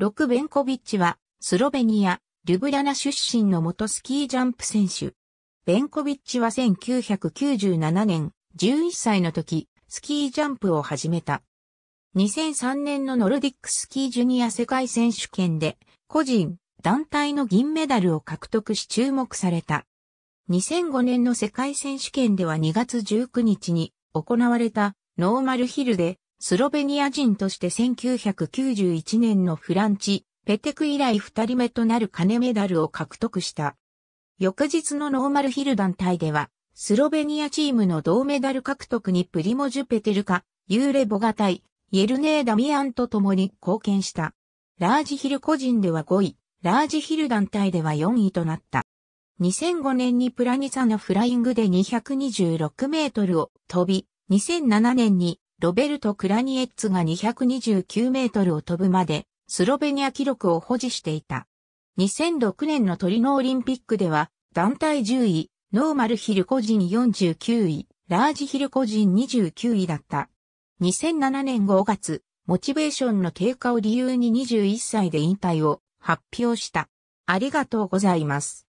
ロク・ベンコビッチは、スロベニア、リュブリャナ出身の元スキージャンプ選手。ベンコビッチは1997年、11歳の時、スキージャンプを始めた。2003年のノルディックスキージュニア世界選手権で、個人、団体の銀メダルを獲得し注目された。2005年の世界選手権では2月19日に行われたノーマルヒルでスロベニア人として1991年のフランチ、ペテク以来二人目となる金メダルを獲得した。翌日のノーマルヒル団体では、スロベニアチームの銅メダル獲得にプリモジュ・ペテルカ、ユーレ・ボガタイ、イェルネー・ダミアンと共に貢献した。ラージヒル個人では5位、ラージヒル団体では4位となった。2005年にプラニサのフライングで226メートルを飛び、2007年にロベルト・クラニエッツが229メートルを飛ぶまで、スロベニア記録を保持していた。2006年のトリノオリンピックでは、団体10位、ノーマルヒル個人49位、ラージヒル個人29位だった。2007年5月、モチベーションの低下を理由に21歳で引退を発表した。ありがとうございます。